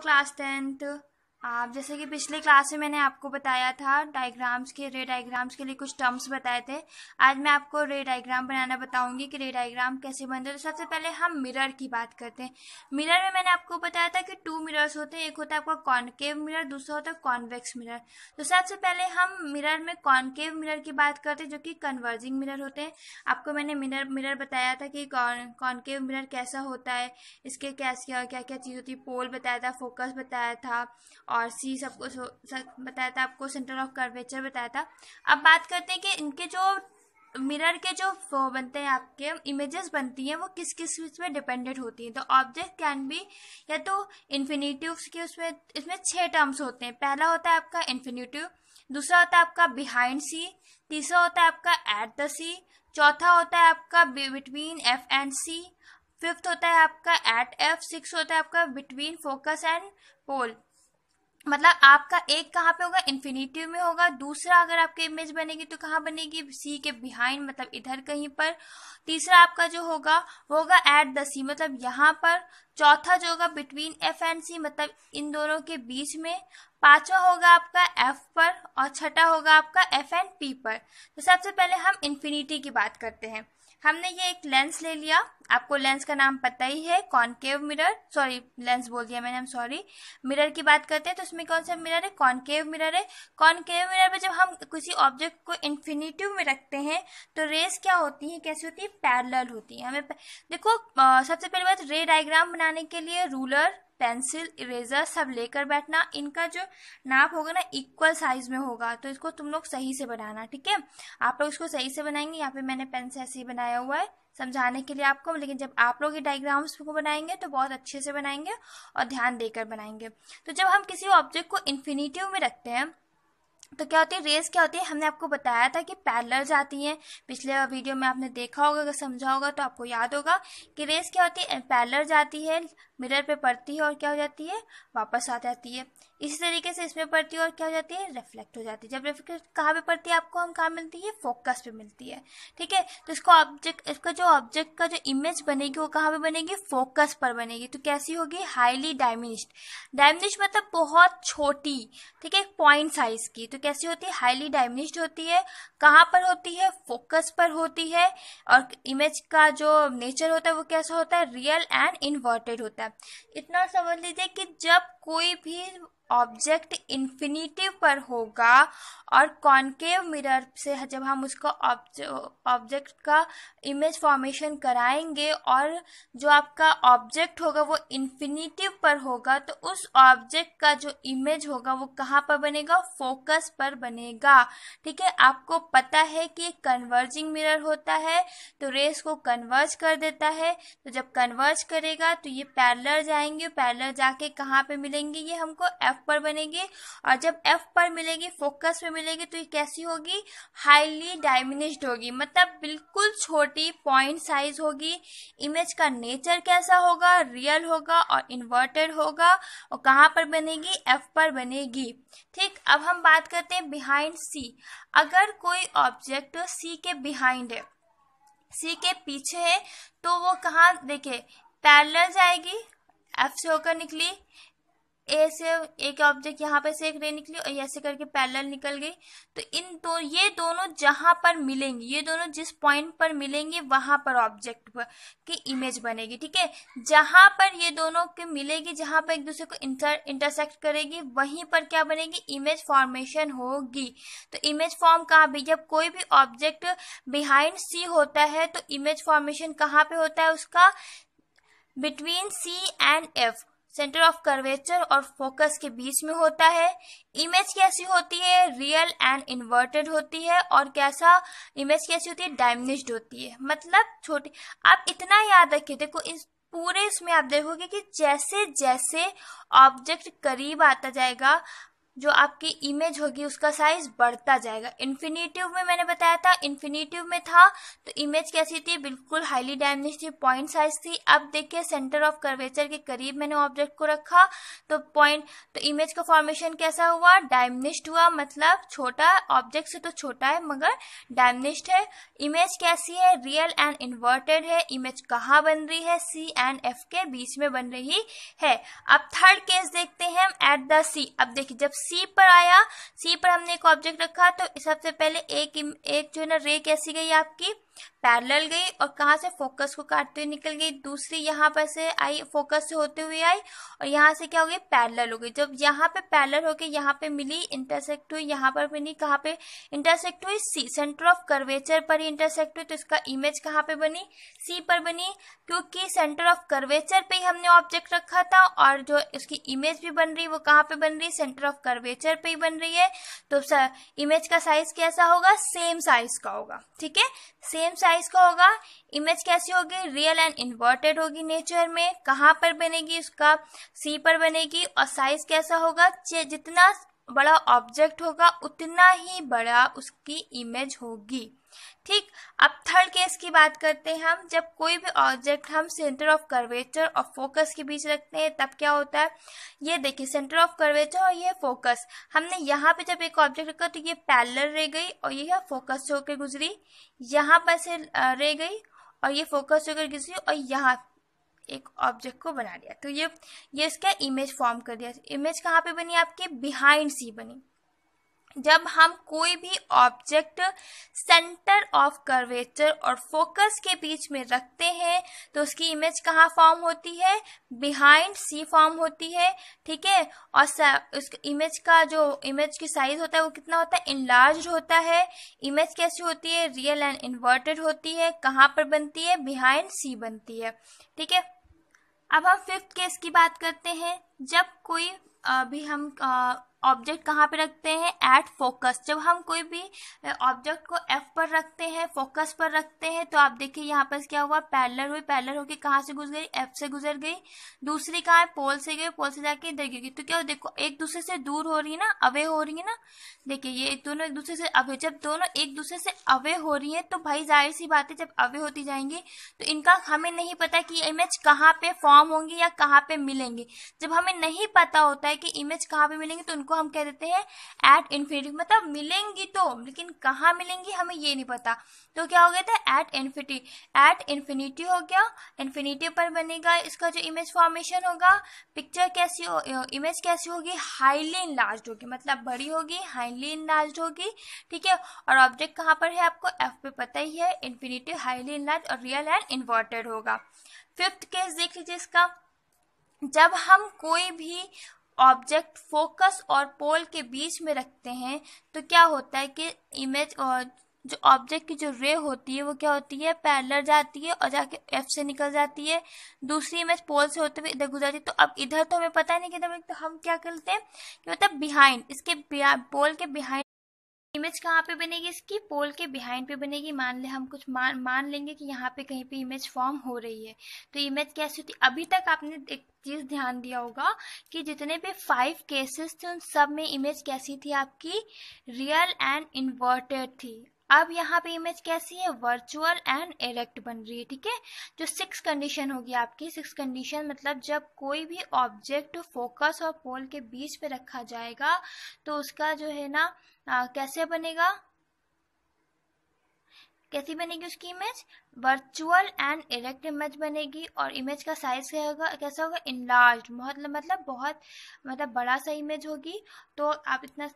Class आप जैसे कि पिछले क्लास में मैंने आपको बताया था डायग्राम्स के रे डायग्राम्स के लिए कुछ टर्म्स बताए थे आज मैं आपको रे डायग्राम बनाना बताऊंगी कि रे डायग्राम कैसे बनते हैं तो सबसे पहले हम मिरर की बात करते हैं मिरर में मैंने आपको बताया था कि टू मिरर्स होते हैं एक होता है आपका कॉन्केव मिरर दूसरा होता है कॉन्वेक्स मिरर तो सबसे पहले हम मिरर में कॉन्केव मिरर की बात करते हैं जो कि कन्वर्जिंग मिरर होते हैं आपको मैंने मिरर मिरर बताया था कि कॉन्केव मिरर कैसा होता है इसके कैसे क्या क्या चीज़ होती है पोल बताया था फोकस बताया था और सी सबको कुछ बताया था आपको सेंटर ऑफ कर्वेचर बताया था अब बात करते हैं कि इनके जो मिरर के जो वो बनते हैं आपके इमेजेस बनती हैं वो किस किस चीज़ पे डिपेंडेंट होती हैं तो ऑब्जेक्ट कैन बी या तो इन्फिनेटिव के उसमें इसमें छह टर्म्स होते हैं पहला होता है आपका इन्फिनेटिव दूसरा होता है आपका बिहाइंड सी तीसरा होता है आपका एट द सी चौथा होता है आपका between F and C fifth होता है आपका एट एफ सिक्स होता है आपका बिटवीन फोकस एंड पोल मतलब आपका एक कहाँ पे होगा इन्फिनेटिव में होगा दूसरा अगर आपकी इमेज बनेगी तो कहाँ बनेगी सी के बिहाइंड मतलब इधर कहीं पर तीसरा आपका जो होगा वो होगा एट द सी मतलब यहाँ पर चौथा जो होगा बिटवीन एफ एंड सी मतलब इन दोनों के बीच में पांचवा होगा आपका एफ पर और छठा होगा आपका एफ एंड पी पर तो सबसे पहले हम इन्फिनिटी की बात करते हैं हमने ये एक लेंस ले लिया आपको लेंस का नाम पता ही है कॉनकेव मिरर सॉरी लेंस बोल दिया मैंने हम सॉरी मिरर की बात करते हैं तो उसमें कौन सा मिरर है कॉनकेव मिरर है कॉनकेव मिरर में जब हम किसी ऑब्जेक्ट को इन्फिनिटिव में रखते हैं तो रेस क्या होती है कैसी होती है पैरल होती है हमें प... देखो आ, सबसे पहले बात रे डायग्राम बनाने के लिए रूलर पेंसिल इरेजर सब लेकर बैठना इनका जो नाप होगा ना इक्वल साइज में होगा तो इसको तुम लोग सही से बनाना ठीक है आप लोग इसको सही से बनाएंगे यहाँ पे मैंने पेन से ऐसे ही बनाया हुआ है समझाने के लिए आपको लेकिन जब आप लोग ये डायग्राम्स को बनाएंगे तो बहुत अच्छे से बनाएंगे और ध्यान देकर बनाएंगे तो जब हम किसी ऑब्जेक्ट को इन्फिनिटिव में रखते हैं तो क्या होती है रेस क्या होती है हमने आपको बताया था कि पैरलर जाती हैं पिछले वीडियो में आपने देखा होगा अगर समझा होगा तो आपको याद होगा कि रेस क्या होती है पैरलर जाती है मिरर पे पड़ती है और क्या हो जाती है वापस आ जाती है इसी तरीके से इसमें पड़ती है और क्या हो जाती है रिफ्लेक्ट हो जाती है जब रिफ्लेक्ट कहाँ पे पड़ती है आपको हम कहाँ मिलती है फोकस पे मिलती है ठीक है तो इसको ऑब्जेक्ट इसका जो ऑब्जेक्ट का जो इमेज बनेगी वो कहाँ पे बनेगी फोकस पर बनेगी तो कैसी होगी हाईली डायमिनिश्ड डायमिनिश्ड मतलब बहुत छोटी ठीक है पॉइंट साइज की तो कैसी होती है हाईली डायमिनिश्ड होती है कहाँ पर होती है फोकस पर होती है और इमेज का जो नेचर होता है वो कैसा होता है रियल एंड इन्वर्टेड होता है इतना समझ लीजिए कि जब कोई भी ऑब्जेक्ट इन्फिनिटिव पर होगा और कॉन्केव मिरर से जब हम उसको ऑब्जेक्ट का इमेज फॉर्मेशन कराएंगे और जो आपका ऑब्जेक्ट होगा वो इन्फिनिटिव पर होगा तो उस ऑब्जेक्ट का जो इमेज होगा वो कहाँ पर बनेगा फोकस पर बनेगा ठीक है आपको पता है कि कन्वर्जिंग मिरर होता है तो रेस को कन्वर्ज कर देता है तो जब कन्वर्ज करेगा तो ये पैरलर जाएंगे पैरलर जाके कहाँ पे मिलेंगे ये हमको एफ एफ पर बनेगी और जब एफ पर मिलेगी फोकस में मिलेगी तो ये कैसी होगी हाईली डायमिनिश्ड होगी मतलब बिल्कुल छोटी पॉइंट साइज होगी इमेज का नेचर कैसा होगा रियल होगा और इन्वर्टेड होगा और कहाँ पर बनेगी एफ पर बनेगी ठीक अब हम बात करते हैं बिहाइंड सी अगर कोई ऑब्जेक्ट सी के बिहाइंड है सी के पीछे है तो वो कहाँ देखे पैरल जाएगी एफ से होकर निकली ए से एक ऑब्जेक्ट यहाँ पे से एक रे निकली और ऐसे करके पैरेलल निकल गई तो इन दो ये दोनों जहां पर मिलेंगे ये दोनों जिस पॉइंट पर मिलेंगे वहां पर ऑब्जेक्ट की इमेज बनेगी ठीक है जहां पर ये दोनों के मिलेगी जहां पर एक दूसरे को इंटर इंटरसेक्ट करेगी वहीं पर क्या बनेगी इमेज फॉर्मेशन होगी तो इमेज फॉर्म कहाँ भी जब कोई भी ऑब्जेक्ट बिहाइंड सी होता है तो इमेज फॉर्मेशन कहाँ पे होता है उसका between C and F centre of curvature और फोकस के बीच में होता है इमेज कैसी होती है रियल एंड इन्वर्टेड होती है और कैसा इमेज कैसी होती है डायमनिश्ड होती है मतलब छोटी आप इतना याद रखिए देखो इस पूरे इसमें आप देखोगे कि जैसे जैसे ऑब्जेक्ट करीब आता जाएगा जो आपकी इमेज होगी उसका साइज बढ़ता जाएगा इन्फिनेटिव में मैंने बताया था इन्फिनेटिव में था तो इमेज कैसी थी बिल्कुल हाईली डैमेज थी पॉइंट साइज थी अब देखिए सेंटर ऑफ कर्वेचर के करीब मैंने ऑब्जेक्ट को रखा तो पॉइंट तो इमेज का फॉर्मेशन कैसा हुआ डायमनिस्ट हुआ मतलब छोटा ऑब्जेक्ट से तो छोटा है मगर डायमनिस्ट है इमेज कैसी है रियल एंड इन्वर्टेड है इमेज कहाँ बन रही है सी एंड एफ के बीच में बन रही है अब थर्ड केस देखते हैं एट द सी अब देखिए जब सी पर आया सी पर हमने एक ऑब्जेक्ट रखा तो सबसे पहले एक एक जो है ना रे कैसी गई आपकी पैरेलल गई और कहाँ से फोकस को काटते हुए निकल गई दूसरी यहाँ पर से आई फोकस से होते हुए आई और यहाँ से क्या हो गई पैरेलल हो गई जब यहाँ पे पैरेलल होके यहाँ पे मिली इंटरसेक्ट हुई यहाँ पर बनी कहाँ पे इंटरसेक्ट हुई सी सेंटर ऑफ कर्वेचर पर ही इंटरसेक्ट हुई तो इसका इमेज कहाँ पे बनी सी पर बनी क्योंकि सेंटर ऑफ कर्वेचर पे ही हमने ऑब्जेक्ट रखा था और जो उसकी इमेज भी बन रही है वो कहाँ पे बन रही सेंटर ऑफ कर्वेचर पे ही बन रही है तो इमेज का साइज कैसा होगा सेम साइज का होगा ठीक है सेम सेम साइज का होगा इमेज कैसी होगी रियल एंड इन्वर्टेड होगी नेचर में कहाँ पर बनेगी उसका सी पर बनेगी और साइज कैसा होगा जितना बड़ा ऑब्जेक्ट होगा उतना ही बड़ा उसकी इमेज होगी ठीक अब थर्ड केस की बात करते हैं हम जब कोई भी ऑब्जेक्ट हम सेंटर ऑफ कर्वेचर और फोकस के बीच रखते हैं तब क्या होता है ये देखिए सेंटर ऑफ कर्वेचर और ये फोकस हमने यहाँ पे जब एक ऑब्जेक्ट रखा तो ये पैलर रह गई और ये फोकस होकर गुजरी यहाँ पर से रह गई और ये फोकस होकर गुजरी और यहाँ एक ऑब्जेक्ट को बना दिया तो ये ये इसका इमेज फॉर्म कर दिया इमेज कहाँ पे बनी आपके बिहाइंड सी बनी जब हम कोई भी ऑब्जेक्ट सेंटर ऑफ कर्वेचर और फोकस के बीच में रखते हैं तो उसकी इमेज कहाँ फॉर्म होती है बिहाइंड सी फॉर्म होती है ठीक है और उस इमेज का जो इमेज की साइज होता है वो कितना होता है इनलार्ज होता है इमेज कैसी होती है रियल एंड इन्वर्टेड होती है कहाँ पर बनती है बिहाइंड सी बनती है ठीक है अब हम फिफ्थ केस की बात करते हैं जब कोई अभी हम आ, ऑब्जेक्ट कहाँ पे रखते हैं एट फोकस जब हम कोई भी ऑब्जेक्ट को एफ पर रखते हैं फोकस पर रखते हैं तो आप देखिए यहाँ पर क्या हुआ पैलर हुई पैलर होके कहाँ से गुजर गई एफ से गुजर गई दूसरी कहाँ है पोल से गई पोल से जाके इधर गिर गई तो क्या देखो एक दूसरे से दूर हो रही है ना अवे हो रही है ना देखिए ये दोनों एक दूसरे से अवे जब दोनों एक दूसरे से अवे हो रही है तो भाई जाहिर सी बात है जब अवे होती जाएंगी तो इनका हमें नहीं पता कि इमेज कहाँ पे फॉर्म होंगी या कहाँ पे मिलेंगे जब हमें नहीं पता होता है कि इमेज कहाँ पे मिलेंगे तो उनको को हम कह देते हैं एट इन्फिनिटी मतलब मिलेंगी तो लेकिन कहाँ मिलेंगी हमें ये नहीं पता तो क्या हो गया था एट इन्फिनिटी एट इन्फिनिटी हो गया इन्फिनिटी पर बनेगा इसका जो इमेज फॉर्मेशन होगा पिक्चर कैसी हो इमेज कैसी होगी हाईली इनलार्ज होगी मतलब बड़ी होगी हाईली इनलार्ज होगी ठीक है और ऑब्जेक्ट कहाँ पर है आपको एफ पे पता ही है इन्फिनिटी हाईली इनलार्ज और रियल एंड इन्वर्टेड होगा फिफ्थ केस देख लीजिए इसका जब हम कोई भी ऑब्जेक्ट फोकस और पोल के बीच में रखते हैं तो क्या होता है कि इमेज और जो ऑब्जेक्ट की जो रे होती है वो क्या होती है पैरलर जाती है और जाके एफ से निकल जाती है दूसरी इमेज पोल से होते हुए इधर गुजरती है तो अब इधर तो हमें पता नहीं कि तो हम क्या करते हैं कि मतलब बिहाइंड इसके पोल के बिहाइंड इमेज कहाँ पे बनेगी इसकी पोल के बिहाइंड पे बनेगी मान ले हम कुछ मान मान लेंगे कि यहाँ पे कहीं पे इमेज फॉर्म हो रही है तो इमेज कैसी होती अभी तक आपने एक चीज ध्यान दिया होगा कि जितने भी फाइव केसेस थे उन सब में इमेज कैसी थी आपकी रियल एंड इन्वर्टेड थी अब यहाँ पे इमेज कैसी है वर्चुअल एंड इरेक्ट बन रही है ठीक है जो सिक्स कंडीशन होगी आपकी सिक्स कंडीशन मतलब जब कोई भी ऑब्जेक्ट फोकस और पोल के बीच पे रखा जाएगा तो उसका जो है ना आ, कैसे बनेगा कैसी बनेगी उसकी image virtual and erect image बनेगी और इमेज का साइज क्या होगा कैसा होगा इनलार्ज बहुत मतलब बहुत मतलब बड़ा सा इमेज होगी तो आप इतना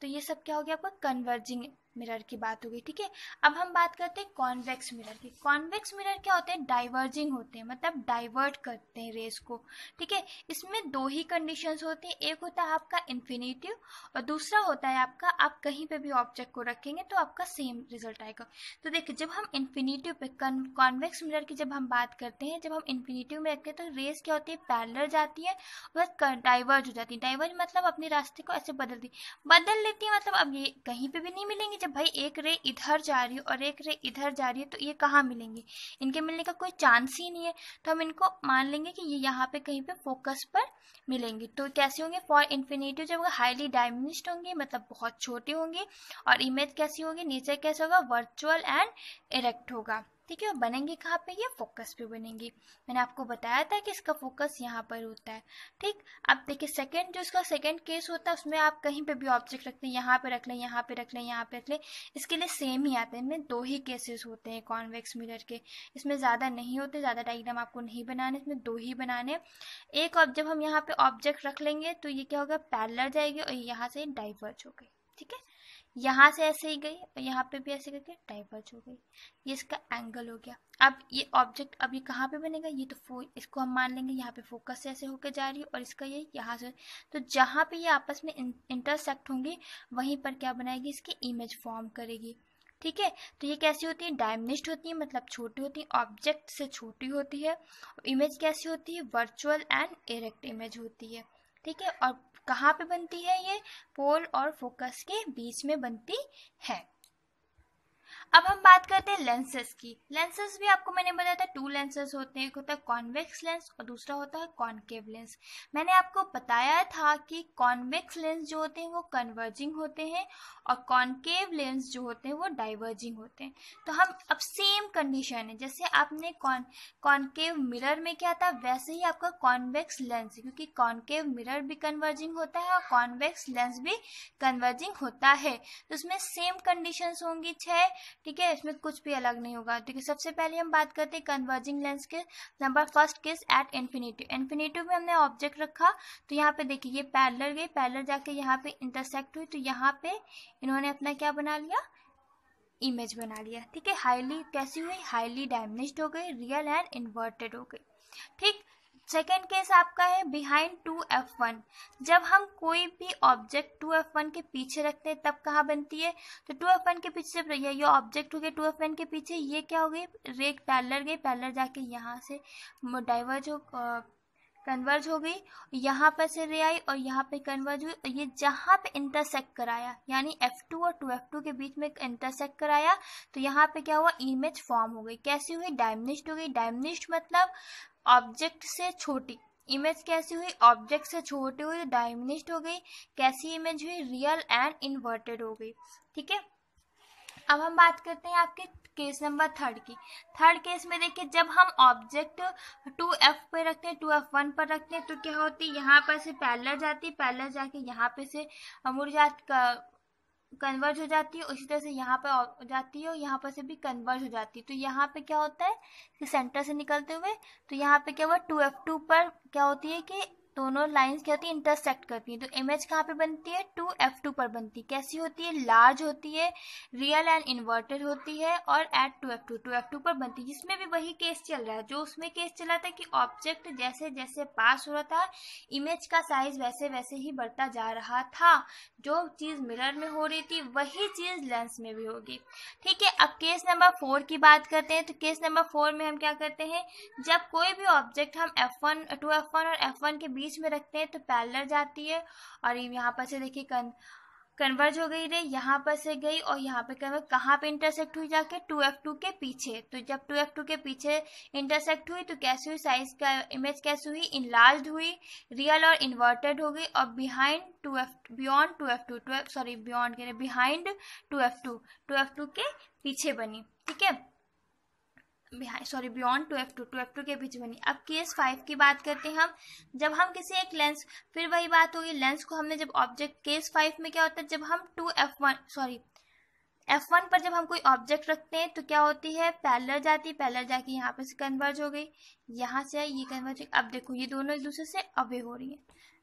तो ये सब क्या हो गया आपका कन्वर्जिंग मिरर की बात होगी ठीक है अब हम बात करते हैं कॉन्वेक्स मिरर की कॉन्वेक्स मिरर क्या होते हैं डाइवर्जिंग होते हैं मतलब डाइवर्ट करते हैं रेस को ठीक है इसमें दो ही कंडीशंस होती हैं एक होता है आपका इन्फिनेटिव और दूसरा होता है आपका आप कहीं पे भी ऑब्जेक्ट को रखेंगे तो आपका सेम रिजल्ट आएगा तो देखिए जब हम इन्फिनेटिव पे कॉन्वेक्स मिरर की जब हम बात करते हैं जब हम इन्फिनेटिव में रखते हैं तो रेस क्या होती है पैरलर जाती है वह डाइवर्ज हो जाती है डाइवर्ज मतलब अपने रास्ते को ऐसे बदलती बदल लेती है मतलब अब ये कहीं पर भी नहीं मिलेंगे जब भाई एक रे इधर जा रही है और एक रे इधर जा रही है तो ये कहाँ मिलेंगे इनके मिलने का कोई चांस ही नहीं है तो हम इनको मान लेंगे कि ये यहाँ पे कहीं पे फोकस पर मिलेंगे तो कैसे होंगे फॉर इन्फिनेटिव जब हाईली डायमिनिस्ड होंगे मतलब बहुत छोटे होंगे और इमेज कैसी होगी नेचर कैसा होगा वर्चुअल एंड इरेक्ट होगा ठीक है बनेंगे बनेंगी कहाँ पे ये फोकस पे बनेंगी मैंने आपको बताया था कि इसका फोकस यहाँ पर होता है ठीक अब देखिए सेकेंड जो इसका सेकेंड केस होता है उसमें आप कहीं पे भी ऑब्जेक्ट रखते हैं यहाँ पे रख लें यहाँ पे रख लें यहाँ पे रख लें इसके लिए सेम ही आते हैं इनमें दो ही केसेस होते हैं कॉन्वेक्स मिरर के इसमें ज़्यादा नहीं होते ज़्यादा डाइग्राम आपको नहीं बनाने इसमें दो ही बनाने एक जब हम यहाँ पे ऑब्जेक्ट रख लेंगे तो ये क्या होगा पैरलर जाएगी और यहाँ से डाइवर्ज हो गई ठीक है यहाँ से ऐसे ही गई और यहाँ पे भी ऐसे करके डाइवर्ज हो गई ये इसका एंगल हो गया अब ये ऑब्जेक्ट अब ये कहाँ पे बनेगा ये तो फो इसको हम मान लेंगे यहाँ पे फोकस से ऐसे होकर जा रही है और इसका ये यहाँ से तो जहाँ पे ये आपस में इंटरसेक्ट होंगी वहीं पर क्या बनाएगी इसकी इमेज फॉर्म करेगी ठीक है तो ये कैसी होती है डायमनिस्ट होती है मतलब छोटी होती है ऑब्जेक्ट से छोटी होती है इमेज कैसी होती है वर्चुअल एंड इरेक्ट इमेज होती है ठीक है और कहाँ पे बनती है ये पोल और फोकस के बीच में बनती है अब हम बात करते हैं लेंसेज की लेंसेज भी आपको मैंने बताया था टू लेंसेज होते हैं एक होता है कॉन्वेक्स लेंस और दूसरा होता है कॉन्केव लेंस मैंने आपको बताया था कि कॉन्वेक्स लेंस जो होते हैं वो कन्वर्जिंग होते हैं और कॉन्केव लेंस जो होते हैं वो डाइवर्जिंग होते हैं तो हम अब सेम कंडीशन है जैसे आपने कॉन कॉन्केव मिरर में क्या था वैसे ही आपका कॉन्वेक्स लेंस क्योंकि कॉन्केव मिरर भी कन्वर्जिंग होता है और कॉन्वेक्स लेंस भी कन्वर्जिंग होता है तो उसमें सेम कंडीशन होंगी छः ठीक है इसमें कुछ भी अलग नहीं होगा ठीक है सबसे पहले हम बात करते हैं कन्वर्जिंग लेंस के number first case at infinitive infinitive में हमने ऑब्जेक्ट रखा तो यहाँ पे देखिए ये पैरलर गई पैरलर जाके यहाँ पे इंटरसेक्ट हुई तो यहाँ पे इन्होंने अपना क्या बना लिया इमेज बना लिया ठीक है हाईली कैसी हुई हाईली डैमेज हो गई रियल एंड इन्वर्टेड हो गई ठीक सेकेंड केस आपका है बिहाइंड टू एफ वन जब हम कोई भी ऑब्जेक्ट टू एफ वन के पीछे रखते हैं तब कहाँ बनती है तो टू एफ वन के पीछे जब ये ऑब्जेक्ट हो गया टू एफ वन के पीछे ये क्या हो गई रेक पैलर गई पैलर जाके यहाँ से डाइवर्ज हो कन्वर्ज हो गई यहाँ पर से रे आई और यहाँ पे कन्वर्ज हुई ये जहाँ पे इंटरसेक्ट कराया यानी टू और टू के बीच में इंटरसेक्ट कराया तो यहाँ पे क्या हुआ इमेज फॉर्म हो गई कैसी हुई डायमनिस्ट हो गई डायमनिस्ट मतलब ऑब्जेक्ट से छोटी इमेज कैसी हुई ऑब्जेक्ट से छोटी हुई डायमिनिस्ट हो गई कैसी इमेज हुई रियल एंड इन्वर्टेड हो गई ठीक है अब हम बात करते हैं आपके केस नंबर थर्ड की थर्ड केस में देखिए जब हम ऑब्जेक्ट टू एफ पे रखते हैं टू एफ वन पर रखते हैं तो क्या होती है यहाँ पर से पैलर जाती है पैलर जाके यहाँ पे से मुड़ जा कन्वर्ज हो जाती है उसी तरह से यहाँ पर जाती है और यहाँ पर से भी कन्वर्ज हो जाती है तो यहाँ पे क्या होता है कि सेंटर से निकलते हुए तो यहाँ पे क्या हुआ टू एफ टू पर क्या होती है कि दोनों लाइंस क्या होती है इंटरसेक्ट करती है तो इमेज कहाँ पे बनती है टू एफ टू पर बनती है कैसी होती है लार्ज होती है रियल एंड इन्वर्टेड होती है और at two F two two F two पर बनती है जिसमें भी वही केस चल रहा है जो उसमें केस चला था कि ऑब्जेक्ट जैसे जैसे पास हो रहा था इमेज का साइज वैसे वैसे ही बढ़ता जा रहा था जो चीज मिरर में हो रही थी वही चीज लेंस में भी होगी ठीक है अब केस नंबर फोर की बात करते हैं तो केस नंबर फोर में हम क्या करते हैं जब कोई भी ऑब्जेक्ट हम F one two F one और एफ वन के बीच बीच में रखते हैं तो पैलर जाती है और यहाँ पर से देखिए कन कन्वर्ज हो गई रे यहाँ पर से गई और यहाँ पे कन्वर्ज कहाँ पे इंटरसेक्ट हुई जाके टू एफ टू के पीछे तो जब टू एफ टू के पीछे इंटरसेक्ट हुई तो कैसे हुई साइज का इमेज कैसे हुई इनलार्ज हुई रियल और इन्वर्टेड हो गई और behind two F beyond two F two two sorry beyond के behind two F two two F two के पीछे बनी ठीक है sorry beyond two F two two F two के बीच बनी अब केस फाइव की बात करते हैं हम जब हम किसी एक लेंस फिर वही बात होगी लेंस को हमने जब ऑब्जेक्ट केस फाइव में क्या होता है जब हम two F one sorry F one पर जब हम कोई ऑब्जेक्ट रखते हैं तो क्या होती है पैलर जाती है पैलर जाके यहाँ पे से कन्वर्ज हो गई यहाँ से ये कन्वर्ज अब देखो ये दोनों एक दूसरे से अवे हो रही है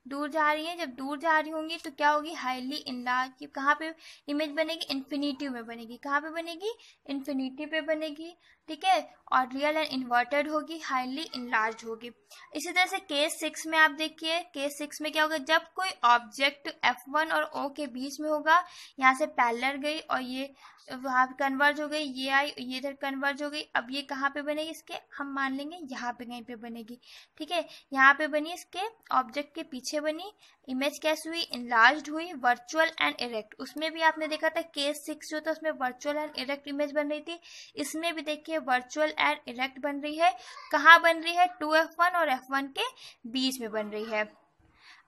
दूर जा रही हैं जब दूर जा रही होंगी तो क्या होगी हाईली इनलार्ज कहाँ पे इमेज बनेगी इन्फिनिटी में बनेगी कहाँ पे बनेगी इन्फिनिटी पे बनेगी ठीक है और रियल एंड इन्वर्टेड होगी हाईली इनलार्ज होगी इसी तरह से केस सिक्स में आप देखिए केस सिक्स में क्या होगा जब कोई ऑब्जेक्ट एफ वन और ओ के बीच में होगा यहाँ से पैलर गई और ये वहाँ पे कन्वर्ज हो गई ये आई ये इधर कन्वर्ज हो गई अब ये कहाँ पे बनेगी इसके हम मान लेंगे यहाँ पे कहीं पे बनेगी ठीक है यहाँ पे बनी इसके ऑब्जेक्ट के पीछे बनी इमेज कैसे हुई इनलार्ज हुई वर्चुअल एंड इरेक्ट उसमें भी आपने देखा था केस सिक्स जो था उसमें वर्चुअल एंड इरेक्ट इमेज बन रही थी इसमें भी देखिए वर्चुअल एंड इरेक्ट बन रही है कहाँ बन रही है टू एफ वन और एफ वन के बीच में बन रही है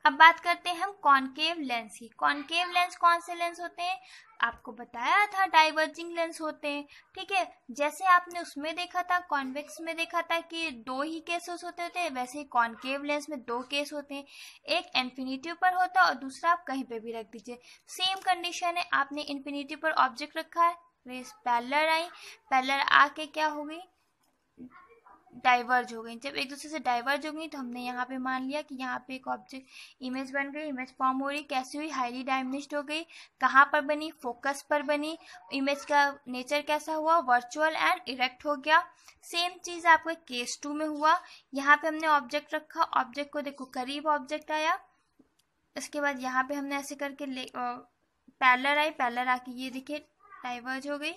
अब बात करते हैं हम कॉन्केव लेंस की कॉन्केव लेंस कौन से लेंस होते हैं आपको बताया था डाइवर्जिंग लेंस होते हैं ठीक है जैसे आपने उसमें देखा था कॉन्वेक्स में देखा था कि दो ही केसेस होते होते वैसे ही कॉन्केव लेंस में दो केस होते हैं एक इन्फिनिटी पर होता है और दूसरा आप कहीं पे भी रख दीजिए सेम कंडीशन है आपने इन्फिनिटी पर ऑब्जेक्ट रखा है रेस पैलर आई पैलर आके क्या हो गई डाइवर्ज हो गई जब एक दूसरे से डाइवर्ज हो गई तो हमने यहाँ पे मान लिया कि यहाँ पे एक ऑब्जेक्ट इमेज बन गई इमेज फॉर्म हो रही कैसी हुई हाईली डायमिस्ड हो गई कहाँ पर बनी फोकस पर बनी इमेज का नेचर कैसा हुआ वर्चुअल एंड इरेक्ट हो गया सेम चीज़ आपका केस टू में हुआ यहाँ पे हमने ऑब्जेक्ट रखा ऑब्जेक्ट को देखो करीब ऑब्जेक्ट आया इसके बाद यहाँ पे हमने ऐसे करके ले पैलर आई पैलर आके ये देखिए डाइवर्ज हो गई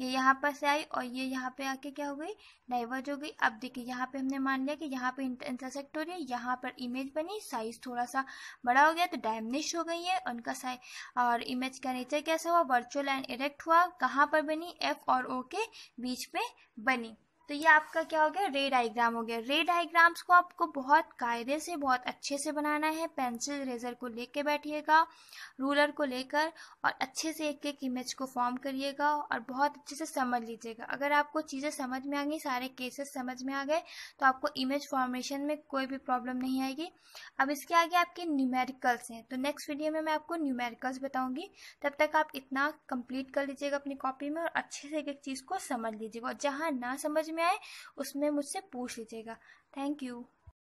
ये यहाँ पर से आई और ये यहाँ पे आके क्या हो गई डाइवर्ज हो गई अब देखिए यहाँ पे हमने मान लिया कि यहाँ पे इंटरसेक्ट हो रही है यहाँ पर इमेज बनी साइज थोड़ा सा बड़ा हो गया तो डायमनिश हो गई है उनका साइज और इमेज का नेचर कैसा हुआ वर्चुअल एंड इरेक्ट हुआ कहाँ पर बनी एफ और ओ के बीच में बनी तो ये आपका क्या हो गया रे डाइग्राम हो गया रे डाइग्राम्स को आपको बहुत कायदे से बहुत अच्छे से बनाना है पेंसिल रेजर को लेके बैठिएगा रूलर को लेकर और अच्छे से एक एक इमेज को फॉर्म करिएगा और बहुत अच्छे से समझ लीजिएगा अगर आपको चीज़ें समझ में आ गई सारे केसेस समझ में आ गए तो आपको इमेज फॉर्मेशन में कोई भी प्रॉब्लम नहीं आएगी अब इसके आगे आपके न्यूमेरिकल्स हैं तो नेक्स्ट वीडियो में मैं आपको न्यूमेरिकल्स बताऊंगी तब तक आप इतना कंप्लीट कर लीजिएगा अपनी कॉपी में और अच्छे से एक एक चीज़ को समझ लीजिएगा और जहाँ ना समझ में आए उसमें मुझसे पूछ लीजिएगा थैंक यू